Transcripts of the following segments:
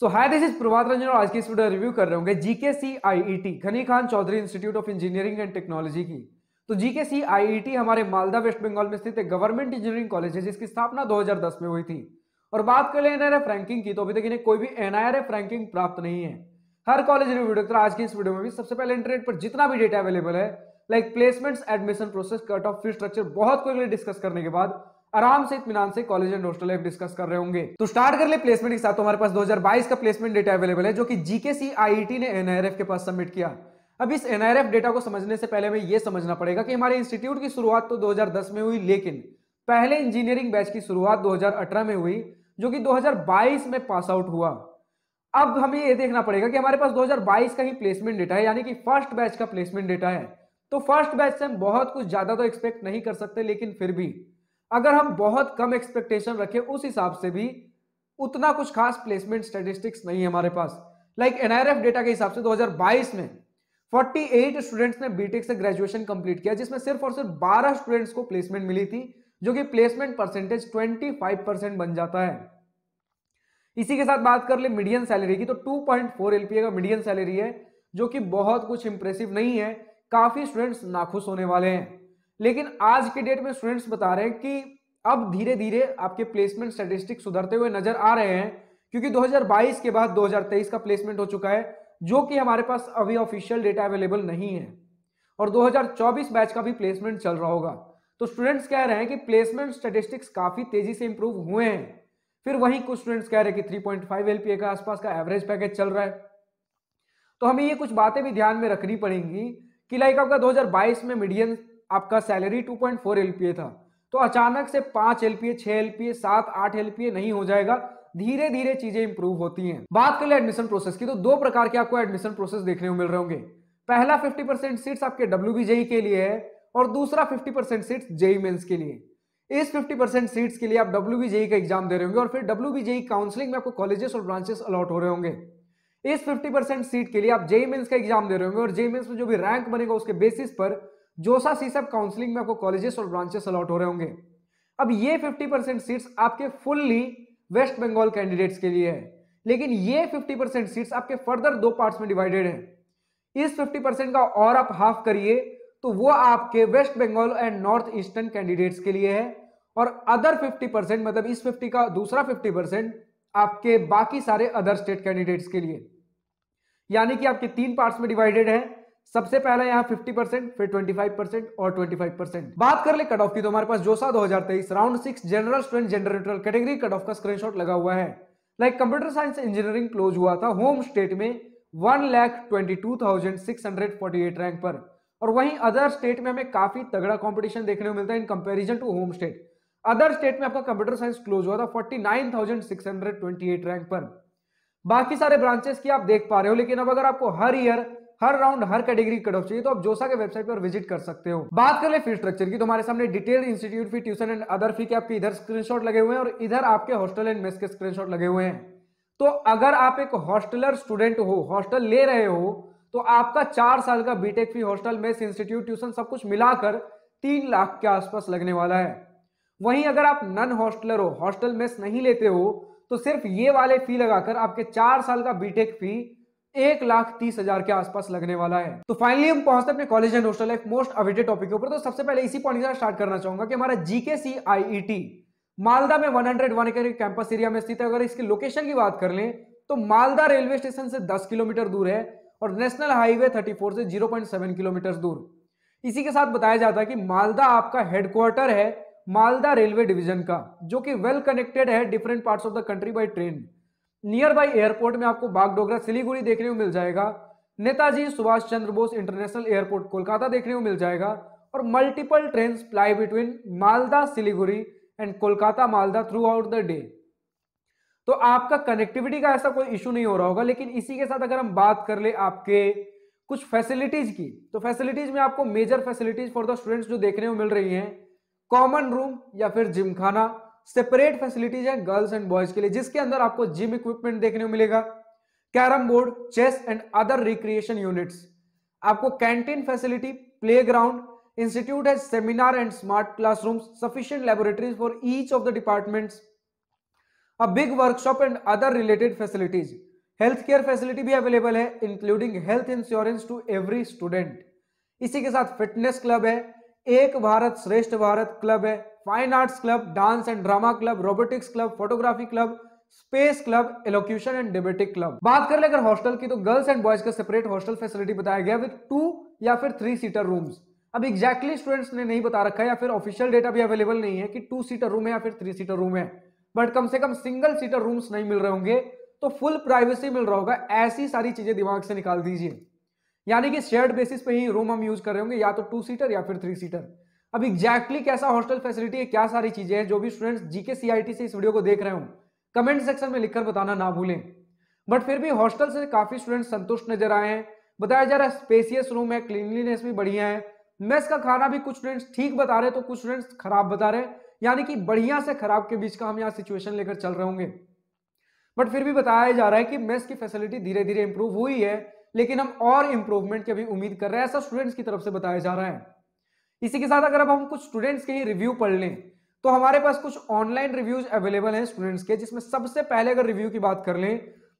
So hi this is Prabhat Ranjan और आज की इस वीडियो रिव्यू कर रहे होंगे GK C I E T Ghani Khan Choudhury institute of engineering and technology की तो GK C I E T हमारे मालदा वेस्ट बंगाल में स्थित एक गवर्नमेंट इंजीनियरिंग कॉलेज है जिसकी स्थापना 2010 में हुई थी और बात कर लें एनआरएफ रैंकिंग की तो अभी तक इन्हें कोई भी एनआरएफ रैंकिंग प्राप्त नहीं है हर कॉलेज रिव्यू डॉक्टर आज की इस वीडियो में भी सबसे पहले इंटरनेट पर जितना भी डेटा अवेलेबल है like placements admission process cut off fee structure बहुत क्विकली डिस्कस करने के बाद आराम से इतमान से college and hostel life discuss कर रहे होंगे तो स्टार्ट कर ले प्लेसमेंट के साथ हमारे पास 2022 का प्लेसमेंट डेटा अवेलेबल है जो कि जीके सी आई ने एनआरएफ के पास सबमिट किया अब इस एनआरएफ डेटा को समझने से पहले हमें यह समझना पड़ेगा कि हमारे इंस्टीट्यूट की शुरुआत तो 2010 में हुई लेकिन पहले इंजीनियरिंग बैच की शुरुआत 2018 में हुई जो कि 2022 में पास आउट हुआ अब हमें यह देखना पड़ेगा कि हमारे पास 2022 का ही प्लेसमेंट डेटा है यानी कि फर्स्ट बैच का प्लेसमेंट डेटा है तो फर्स्ट बैच से हम बहुत कुछ ज्यादा तो एक्सपेक्ट नहीं कर सकते लेकिन फिर भी अगर हम बहुत कम एक्सपेक्टेशन रखें उस हिसाब से भी उतना कुछ खास प्लेसमेंट स्टेटिस्टिक्स नहीं है हमारे पास लाइक एनआईआरएफ डेटा के हिसाब से 2022 में 48 स्टूडेंट्स ने बीटेक e से ग्रेजुएशन कंप्लीट किया जिसमें सिर्फ और सिर्फ 12 स्टूडेंट्स को प्लेसमेंट मिली थी जो कि प्लेसमेंट परसेंटेज 25 परसेंट बन जाता है इसी के साथ बात कर ले मीडियम सैलरी की तो टू पॉइंट का मीडियम सैलरी है जो कि बहुत कुछ इंप्रेसिव नहीं है काफी स्टूडेंट्स नाखुश होने वाले हैं लेकिन आज के डेट में स्टूडेंट्स बता रहे हैं कि अब धीरे धीरे आपके प्लेसमेंट स्टेटिस्टिक सुधरते हुए नजर आ रहे हैं क्योंकि 2022 के बाद 2023 का प्लेसमेंट हो चुका है जो कि हमारे पास अभी ऑफिशियल डेटा अवेलेबल नहीं है और 2024 बैच का भी प्लेसमेंट चल रहा होगा तो स्टूडेंट्स कह रहे हैं कि प्लेसमेंट स्टेटिस्टिक्स काफी तेजी से इंप्रूव हुए हैं फिर वहीं कुछ स्टूडेंट्स कह रहे हैं कि थ्री पॉइंट के आसपास का एवरेज पैकेज चल रहा है तो हमें ये कुछ बातें भी ध्यान में रखनी पड़ेंगी कि लाइक आपका 2022 में मीडियम आपका सैलरी 2.4 एलपीए था तो अचानक से पांच एलपीए छह एलपीए सात आठ एलपीए नहीं हो जाएगा धीरे धीरे चीजें इंप्रूव होती हैं बात कर ले एडमिशन प्रोसेस की तो दो प्रकार के आपको एडमिशन प्रोसेस देखने को मिल रहे होंगे पहला 50 परसेंट सीट्स आपके डब्ल्यू e के लिए है और दूसरा 50 परसेंट सीट्स जेई मेन्स के लिए इस 50 परसेंट सीट्स के लिए आप डब्ल्यू e का एग्जाम दे रहे होंगे और फिर डब्ल्यू काउंसलिंग e में आपको कॉलेजेस और ब्रांचेस अलॉट हो रहे होंगे इस 50 परसेंट सीट के लिए आप जेई मेन्स का एग्जाम दे रहे होंगे और जेई मेन्स में जो भी रैंक बनेगा उसके बेसिस पर जोसा सी सब काउंसिलिंग में आपको कॉलेजेस और ब्रांचेस अलॉट हो रहे होंगे अब ये 50 परसेंट सीट्स आपके फुल्ली वेस्ट बंगाल कैंडिडेट्स के लिए है लेकिन ये 50 परसेंट सीट्स आपके फर्दर दो पार्ट्स में डिवाइडेड है इस 50 परसेंट का और आप हाफ करिए तो वो आपके West Bengal and north eastern candidates के लिए है और अदर 50 परसेंट मतलब इस 50 का दूसरा 50 परसेंट आपके बाकी सारे अदर स्टेट कैंडिडेट्स के लिए यानी कि आपके तीन पार्ट्स में डिवाइडेड है सबसे पहला यहाँ 50 परसेंट फिर 25 परसेंट और 25 परसेंट बात कर ले कट ऑफ की तो हमारे पास JoSAA 2023 round six general student gender neutral category cut off का स्क्रीनशॉट लगा हुआ है like computer science engineering close हुआ था होम स्टेट में one lakh twenty two thousand six hundred forty eight rank पर और वहीं अदर स्टेट में हमें काफी तगड़ा कॉम्पिटिशन देखने को मिलता है in comparison to home state other state में आपका कंप्यूटर साइंस क्लोज हुआ था forty nine thousand six hundred twenty eight rank पर बाकी सारे ब्रांचेस की आप देख पा रहे हो लेकिन अब अगर आपको हर ईयर हर राउंड हर कैटेगरी कट ऑफ चाहिए तो आप जोसा के वेबसाइट पर विजिट कर सकते हो बात कर ले फी स्ट्रक्चर की तो हमारे सामने detail institute fee tuition and other fee के आपके इधर स्क्रीनशॉट लगे हुए हैं और इधर आपके हॉस्टल एंड मेस के स्क्रीनशॉट लगे हुए हैं तो अगर आप एक हॉस्टलर स्टूडेंट हो हॉस्टल ले रहे हो तो आपका चार साल का BTech fee hostel mess institute tuition सब कुछ मिलाकर तीन लाख के आसपास लगने वाला है वहीं अगर आप नन हॉस्टलर हो हॉस्टल मेस नहीं लेते हो तो सिर्फ ये वाले फी लगाकर आपके चार साल का बीटेक फी एक लाख तीस हजार के आसपास लगने वाला है तो फाइनली हम पहुंचते अपने college and hostel life most awaited topic के ऊपर तो सबसे पहले इसी पॉइंट के साथ स्टार्ट करना चाहूंगा कि हमारा GK C I E T Malda में 101 एकर के कैंपस एरिया में स्थित है अगर इसकी लोकेशन की बात कर लें तो मालदा रेलवे स्टेशन से 10 किलोमीटर दूर है और नेशनल हाईवे 34 से 0.7 किलोमीटर दूर इसी के साथ बताया जाता है कि मालदा आपका हेडक्वार्टर है मालदा रेलवे डिवीजन का जो कि वेल कनेक्टेड है different parts of the country by train near by airport में आपको बागडोगरा सिलीगुड़ी देखने को मिल जाएगा नेताजी सुभाष चंद्र बोस इंटरनेशनल एयरपोर्ट कोलकाता देखने को मिल जाएगा और multiple train fly between Malda Siliguri and Kolkata Malda throughout the day तो आपका कनेक्टिविटी का ऐसा कोई इश्यू नहीं हो रहा होगा लेकिन इसी के साथ अगर हम बात कर ले आपके कुछ फैसिलिटीज की तो फैसिलिटीज में आपको major facilities for the students जो देखने को मिल रही हैं कॉमन रूम या फिर जिमखाना सेपरेट फैसिलिटीज है गर्ल्स एंड बॉयज के लिए जिसके अंदर आपको जिम इक्विपमेंट देखने को मिलेगा carrom board chess and other recreation units आपको canteen facility play ground institute है seminar and smart classroom sufficient laboratories for each of the departments a big workshop and other related facilities health care facility भी available है including health insurance to every student इसी के साथ fitness club है Ek Bharat Shreshtha Bharat club है fine arts club dance and drama club robotics club photography club space club elocution and debating club बात कर ले अगर हॉस्टल की तो गर्ल्स एंड बॉयज का सेपरेट हॉस्टल फैसिलिटी बताया गया विद टू या फिर थ्री सीटर रूम्स अब एग्जैक्टली स्टूडेंट्स ने नहीं बता रखा या फिर ऑफिशियल डेटा भी अवेलेबल नहीं है कि टू सीटर रूम है या फिर थ्री सीटर रूम है बट कम से कम सिंगल सीटर रूम्स नहीं मिल रहे होंगे तो फुल प्राइवेसी मिल रहा होगा ऐसी सारी चीजें दिमाग से निकाल दीजिए यानी कि शेयर्ड बेसिस पे ही रूम हम यूज कर रहे होंगे या तो टू सीटर या फिर थ्री सीटर अब एग्जैक्टली exactly कैसा हॉस्टल फैसिलिटी है क्या सारी चीजें हैं जो भी स्टूडेंट्स जीके सीआईटी से इस वीडियो को देख रहे हो कमेंट सेक्शन में लिखकर बताना ना भूलें बट फिर भी हॉस्टल से काफी स्टूडेंट्स संतुष्ट नजर आए हैं बताया जा रहा है स्पेसियस रूम है क्लीनलीनेस भी बढ़िया है मेस का खाना भी कुछ स्टूडेंट्स ठीक बता रहे तो कुछ स्टूडेंट्स खराब बता रहे यानी कि बढ़िया से खराब के बीच का हम यहाँ सिचुएशन लेकर चल रहे होंगे बट फिर भी बताया जा रहा है कि मेस की फैसिलिटी धीरे धीरे इंप्रूव हुई है लेकिन हम और इंप्रूवमेंट की भी उम्मीद कर रहे हैं ऐसा स्टूडेंट्स की तरफ से बताया जा रहा है इसी के साथ अगर अब हम कुछ स्टूडेंट्स के ही रिव्यू पढ़ लें तो हमारे पास कुछ ऑनलाइन रिव्यूज अवेलेबल हैं स्टूडेंट्स के जिसमें सबसे पहले अगर रिव्यू की बात कर लें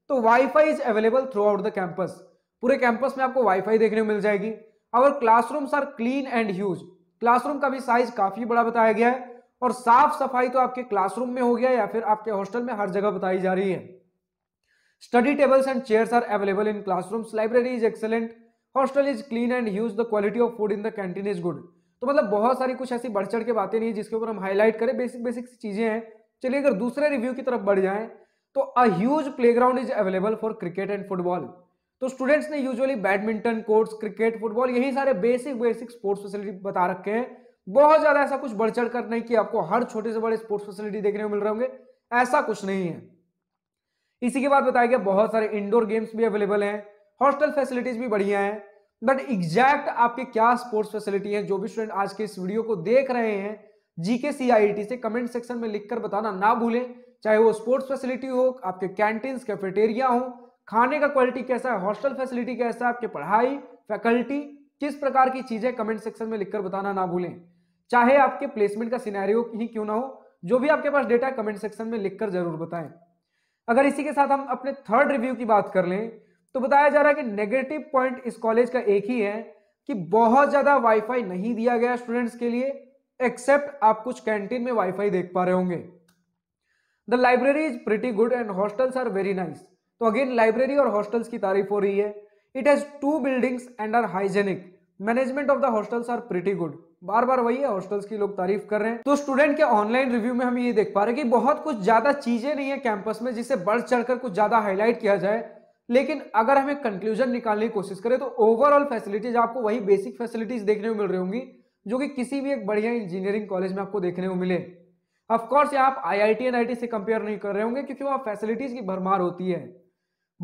तो wifi is available throughout the campus पूरे कैंपस में आपको वाईफाई देखने को मिल जाएगी और classrooms are clean and huge classroom का भी साइज काफी बड़ा बताया गया है और साफ सफाई तो आपके क्लासरूम में हो गया या फिर आपके हॉस्टल में हर जगह बताई जा रही है Study tables and chairs are available in classrooms. Library is excellent. Hostel is clean and use the quality of food in the canteen is good तो मतलब बहुत सारी कुछ ऐसी बढ़ चढ़ के बातें नहीं है जिसके ऊपर हम हाईलाइट करें बेसिक बेसिक चीजें हैं चलिए अगर दूसरे रिव्यू की तरफ बढ़ जाएं तो a huge playground is available for cricket and football तो स्टूडेंट्स ने usually badminton courts cricket football यही सारे बेसिक बेसिक स्पोर्ट्स फैसिलिटी बता रखे हैं बहुत ज्यादा ऐसा कुछ बढ़ चढ़ कर नहीं कि आपको हर छोटे से बड़े स्पोर्ट्स फैसिलिटी देखने को मिल रहे होंगे ऐसा कुछ नहीं है इसी के बाद बताया गया बहुत सारे इंडोर गेम्स भी अवेलेबल हैं हॉस्टल फैसिलिटीज भी बढ़िया हैं बट एग्जैक्ट आपके क्या स्पोर्ट्स फैसिलिटी है जो भी स्टूडेंट आज के इस वीडियो को देख रहे हैं जीके सी से कमेंट सेक्शन में लिखकर बताना ना भूलें चाहे वो स्पोर्ट्स फैसिलिटी हो आपके कैंटीन कैफेटेरिया हो खाने का क्वालिटी कैसा है हॉस्टल फैसिलिटी कैसा है आपके पढ़ाई फैकल्टी किस प्रकार की चीजें कमेंट सेक्शन में लिखकर बताना ना भूलें चाहे आपके प्लेसमेंट का सिनेरियो ही क्यों ना हो जो भी आपके पास डेटा है कमेंट सेक्शन में लिखकर जरूर बताएं अगर इसी के साथ हम अपने थर्ड रिव्यू की बात कर लें तो बताया जा रहा है कि नेगेटिव पॉइंट इस कॉलेज का एक ही है कि बहुत ज्यादा वाईफाई नहीं दिया गया स्टूडेंट्स के लिए एक्सेप्ट आप कुछ कैंटीन में वाईफाई देख पा रहे होंगे the library is pretty good and hostels are very nice तो अगेन लाइब्रेरी और हॉस्टल्स की तारीफ हो रही है it has two buildings and are hygienic management of the hostels are pretty good बार बार वही है हॉस्टल्स की लोग तारीफ कर रहे हैं तो स्टूडेंट के ऑनलाइन रिव्यू में हम ये देख पा रहे हैं कि बहुत कुछ ज्यादा चीजें नहीं है कैंपस में जिसे बढ़ चढ़कर कुछ ज्यादा हाईलाइट किया जाए लेकिन अगर हमें कंक्लूजन निकालने की कोशिश करें तो ओवरऑल फैसिलिटीज आपको वही बेसिक फैसिलिटीज देखने को मिल रही होंगी जो कि किसी भी एक बढ़िया इंजीनियरिंग कॉलेज में आपको देखने को मिले ऑफकोर्स आप I I T N I T से कंपेयर नहीं कर रहे होंगे क्योंकि वहां फैसिलिटीज की भरमार होती है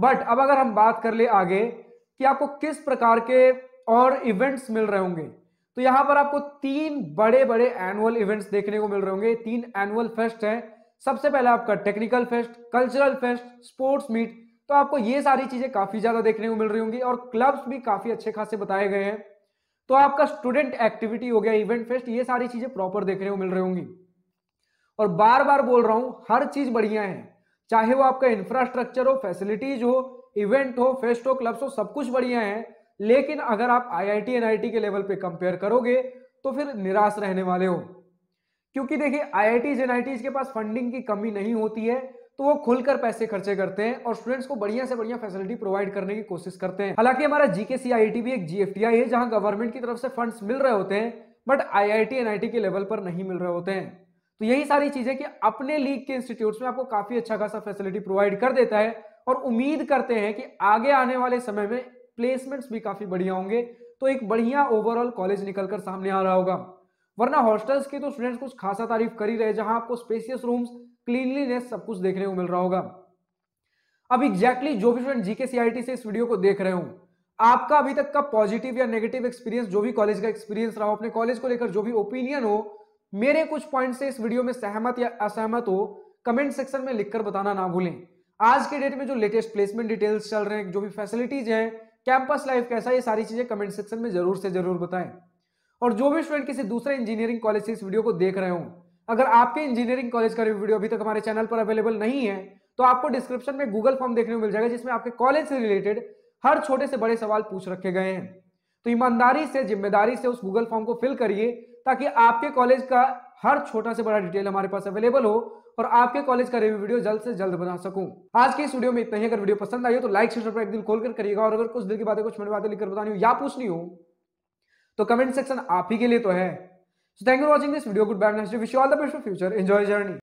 बट अब अगर हम बात कर ले आगे कि आपको किस प्रकार के और इवेंट्स मिल रहे होंगे तो यहां पर आपको तीन बड़े बड़े एनुअल इवेंट्स देखने को मिल रहे होंगे तीन एनुअल फेस्ट हैं सबसे पहले आपका technical fest cultural fest sports meet तो आपको ये सारी चीजें काफी ज्यादा देखने को मिल रही होंगी और क्लब्स भी काफी अच्छे खासे बताए गए हैं तो आपका स्टूडेंट एक्टिविटी हो गया इवेंट फेस्ट ये सारी चीजें प्रॉपर देखने को मिल रही होंगी और बार बार बोल रहा हूं हर चीज बढ़िया है चाहे वो आपका इंफ्रास्ट्रक्चर हो फैसिलिटीज हो इवेंट हो फेस्ट हो क्लब्स हो सब कुछ बढ़िया है लेकिन अगर आप आईआईटी एनआईटी के लेवल पे कंपेयर करोगे तो फिर निराश रहने वाले हो क्योंकि देखिए आईआईटीज एनआईटीज के पास फंडिंग की कमी नहीं होती है तो वो खुलकर पैसे खर्चे करते हैं और स्टूडेंट्स को बढ़िया से बढ़िया फैसिलिटी प्रोवाइड करने की कोशिश करते हैं हालांकि हमारा जीके सी भी एक जीएफटीआई है जहां गवर्नमेंट की तरफ से फंड्स मिल रहे होते हैं बट आईआईटी एनआईटी के लेवल पर नहीं मिल रहे होते हैं तो यही सारी चीजें कि अपने लीग के इंस्टीट्यूट में आपको काफी अच्छा खासा फैसिलिटी प्रोवाइड कर देता है और उम्मीद करते हैं कि आगे आने वाले समय में प्लेसमेंट्स भी काफ़ी बढ़िया होंगे तो एक बढ़िया ओवरऑल कॉलेज निकलकर सामने आ रहा होगा वरना हॉस्टल्स की तो स्टूडेंट्स कुछ खासा तारीफ कर ही रहे जहां आपको स्पेसियस रूम्स क्लीनलीनेस सब कुछ देखने को मिल रहा होगा अब एग्जैक्टली exactly जो भी स्टूडेंट जीके सीआईटी से इस वीडियो को देख रहे हो आपका अभी तक का पॉजिटिव या नेगेटिव एक्सपीरियंस जो भी कॉलेज का एक्सपीरियंस रहा हो अपने कॉलेज को लेकर जो भी ओपिनियन हो मेरे कुछ पॉइंट से इस वीडियो में सहमत या असहमत हो कमेंट सेक्शन में लिखकर बताना ना भूलें आज के डेट में जो लेटेस्ट प्लेसमेंट डिटेल्स चल रहे हैं जो भी फैसिलिटीज हैं कैंपस लाइफ कैसा ये सारी चीजें कमेंट सेक्शन में जरूर से जरूर बताएं और जो भी स्टूडेंट किसी दूसरे इंजीनियरिंग कॉलेज से इस वीडियो को देख रहे हो अगर आपके इंजीनियरिंग कॉलेज का वीडियो अभी तक हमारे चैनल पर अवेलेबल नहीं है तो आपको डिस्क्रिप्शन में गूगल फॉर्म देखने को मिल जाएगा जिसमें आपके कॉलेज से रिलेटेड हर छोटे से बड़े सवाल पूछ रखे गए हैं तो ईमानदारी से जिम्मेदारी से उस गूगल फॉर्म को फिल करिए ताकि आपके कॉलेज का हर छोटा से बड़ा डिटेल हमारे पास अवेलेबल हो और आपके कॉलेज का रिव्यू वीडियो जल्द से जल्द बना सकूं आज के इस वीडियो में इतना ही अगर वीडियो पसंद आई हो तो लाइक पर एक दिन खोल कर करिएगा और अगर कुछ दिन की बातें कुछ मेरी बातें लिखकर बतानी हो या पूछनी हो तो कमेंट सेक्शन आप ही के लिए तो है so thank you watching this video good bye next wish all the best for future enjoy journey